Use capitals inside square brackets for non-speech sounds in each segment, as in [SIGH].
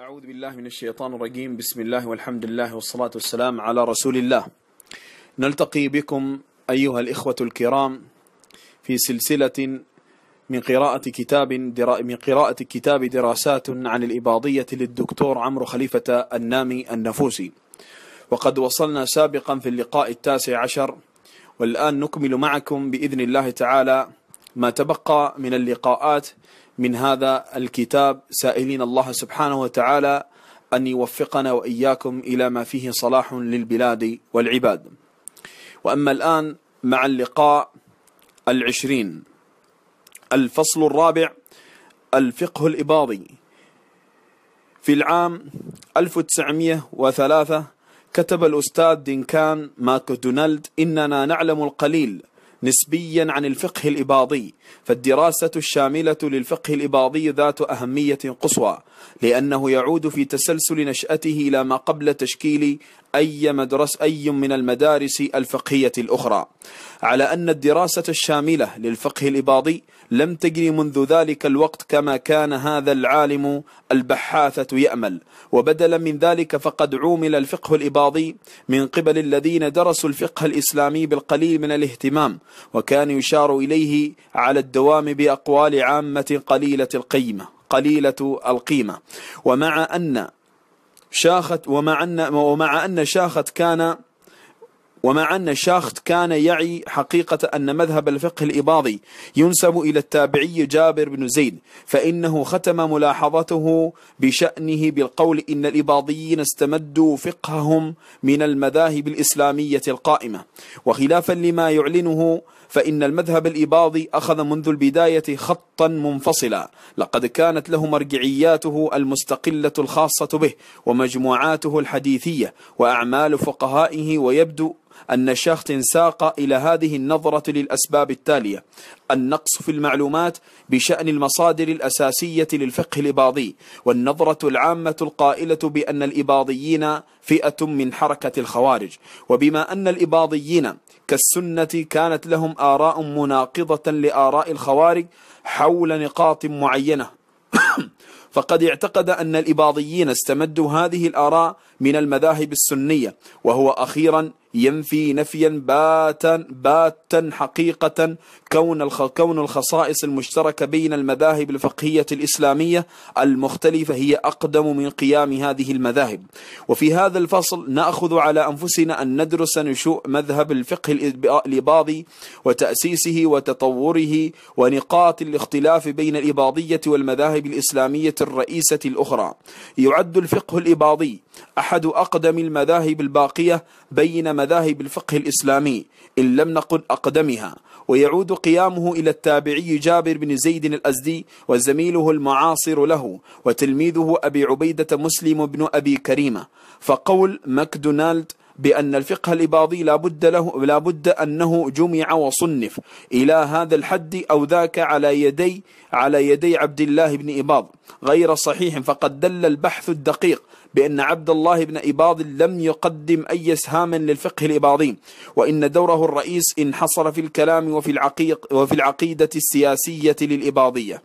أعوذ بالله من الشيطان الرجيم بسم الله والحمد لله والصلاة والسلام على رسول الله نلتقي بكم أيها الإخوة الكرام في سلسلة من قراءة كتاب درا... من قراءة كتاب دراسات عن الإباضية للدكتور عمرو خليفة النامي النفوسي وقد وصلنا سابقا في اللقاء التاسع عشر والآن نكمل معكم بإذن الله تعالى ما تبقى من اللقاءات من هذا الكتاب سائلين الله سبحانه وتعالى أن يوفقنا وإياكم إلى ما فيه صلاح للبلاد والعباد وأما الآن مع اللقاء العشرين الفصل الرابع الفقه الإباضي في العام 1903 كتب الأستاذ دينكان ماكدونالد إننا نعلم القليل نسبيا عن الفقه الإباضي فالدراسة الشاملة للفقه الإباضي ذات أهمية قصوى لأنه يعود في تسلسل نشأته إلى ما قبل تشكيل أي مدرس أي من المدارس الفقهية الأخرى على أن الدراسة الشاملة للفقه الإباضي لم تجري منذ ذلك الوقت كما كان هذا العالم البحاثة يأمل وبدلا من ذلك فقد عومل الفقه الإباضي من قبل الذين درسوا الفقه الإسلامي بالقليل من الاهتمام وكان يشار إليه على الدوام بأقوال عامة قليلة القيمة قليلة القيمة ومع أن شاخت ومع أن, ومع أن شاخت كان ومع أن الشاخت كان يعي حقيقة أن مذهب الفقه الإباضي ينسب إلى التابعي جابر بن زيد فإنه ختم ملاحظته بشأنه بالقول إن الإباضيين استمدوا فقههم من المذاهب الإسلامية القائمة وخلافا لما يعلنه فإن المذهب الإباضي أخذ منذ البداية خطا منفصلا لقد كانت له مرجعياته المستقلة الخاصة به ومجموعاته الحديثية وأعمال فقهائه ويبدو أن الشخص ساق إلى هذه النظرة للأسباب التالية النقص في المعلومات بشأن المصادر الأساسية للفقه الإباضي والنظرة العامة القائلة بأن الإباضيين فئة من حركة الخوارج وبما أن الإباضيين كالسنة كانت لهم آراء مناقضة لآراء الخوارج حول نقاط معينة [COUGHS] فقد اعتقد أن الإباضيين استمدوا هذه الآراء من المذاهب السنية وهو أخيرا ينفي نفيا باتا باتا حقيقة كون كون الخصائص المشتركة بين المذاهب الفقهية الإسلامية المختلفة هي أقدم من قيام هذه المذاهب وفي هذا الفصل نأخذ على أنفسنا أن ندرس نشوء مذهب الفقه الإباضي وتأسيسه وتطوره ونقاط الاختلاف بين الإباضية والمذاهب الإسلامية الرئيسة الأخرى يعد الفقه الإباضي أحد أقدم المذاهب الباقية بين مذاهب الفقه الإسلامي إن لم نقل أقدمها ويعود قيامه إلى التابعي جابر بن زيد الأزدي وزميله المعاصر له وتلميذه أبي عبيدة مسلم بن أبي كريمة فقول ماكدونالد بأن الفقه الإباضي لا بد له لا بد أنه جمع وصنف إلى هذا الحد أو ذاك على يدي على يدي عبد الله بن إباض غير صحيح فقد دل البحث الدقيق بأن عبد الله بن إباض لم يقدم أي إسهام للفقه الإباضي وإن دوره الرئيس انحصر في الكلام وفي, العقيق وفي العقيدة السياسية للإباضية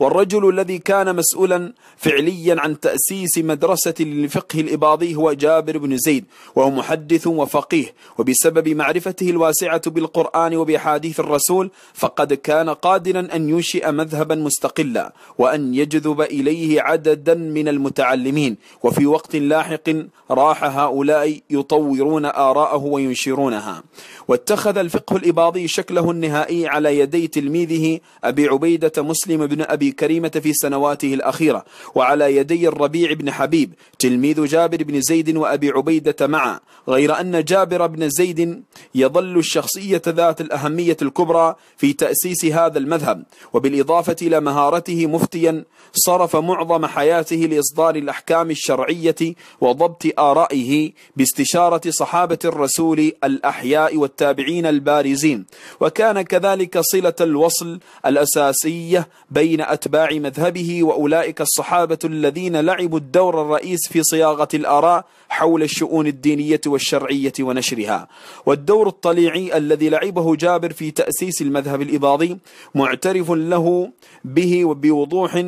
والرجل الذي كان مسؤولا فعليا عن تأسيس مدرسة للفقه الإباضي هو جابر بن زيد وهو محدث وفقيه وبسبب معرفته الواسعة بالقرآن وبحاديث الرسول فقد كان قادرا أن ينشئ مذهبا مستقلا وأن يجذب إليه عددا من المتعلمين وفي وقت لاحق راح هؤلاء يطورون آراءه وينشرونها واتخذ الفقه الإباضي شكله النهائي على يدي تلميذه أبي عبيدة مسلم بن أبي أبي كريمة في سنواته الأخيرة وعلى يدي الربيع بن حبيب تلميذ جابر بن زيد وأبي عبيدة معا غير أن جابر بن زيد يظل الشخصية ذات الأهمية الكبرى في تأسيس هذا المذهب وبالإضافة إلى مهارته مفتيا صرف معظم حياته لإصدار الأحكام الشرعية وضبط آرائه باستشارة صحابة الرسول الأحياء والتابعين البارزين وكان كذلك صلة الوصل الأساسية بين أتباع مذهبه وأولئك الصحابة الذين لعبوا الدور الرئيس في صياغة الآراء حول الشؤون الدينية والشرعية ونشرها والدور الطليعي الذي لعبه جابر في تأسيس المذهب الإباضي معترف له به وبوضوح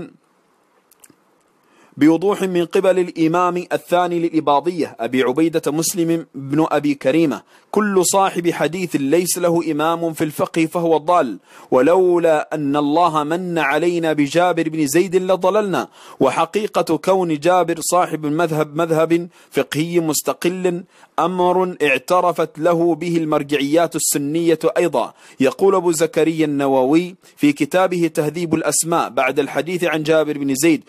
بوضوح من قبل الإمام الثاني للإباضية أبي عبيدة مسلم بن أبي كريمة كل صاحب حديث ليس له إمام في الفقه فهو ضال ولولا أن الله من علينا بجابر بن زيد لضللنا وحقيقة كون جابر صاحب مذهب مذهب فقهي مستقل أمر اعترفت له به المرجعيات السنية أيضا يقول أبو زكريا النووي في كتابه تهذيب الأسماء بعد الحديث عن جابر بن زيد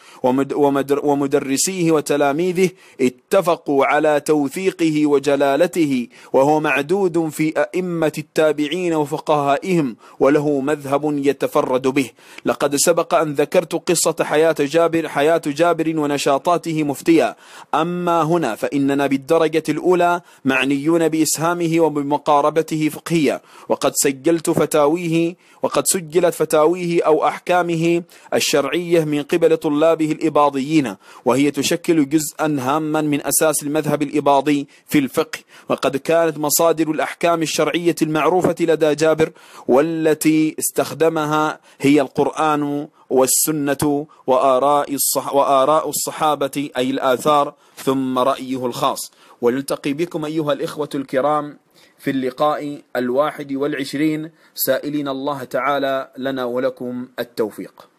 ومدرسة ومدرسيه وتلاميذه اتفقوا على توثيقه وجلالته وهو معدود في أئمة التابعين وفقهائهم وله مذهب يتفرد به لقد سبق أن ذكرت قصة حياة جابر, حياة جابر ونشاطاته مفتيا أما هنا فإننا بالدرجة الأولى معنيون بإسهامه وبمقاربته فقهيا وقد سجلت فتاويه وقد سجلت فتاويه أو أحكامه الشرعية من قبل طلابه الإباضيين المدينة وهي تشكل جزءا هاما من أساس المذهب الإباضي في الفقه وقد كانت مصادر الأحكام الشرعية المعروفة لدى جابر والتي استخدمها هي القرآن والسنة وآراء, الصح وآراء الصحابة أي الآثار ثم رأيه الخاص ونلتقي بكم أيها الإخوة الكرام في اللقاء الواحد والعشرين سائلين الله تعالى لنا ولكم التوفيق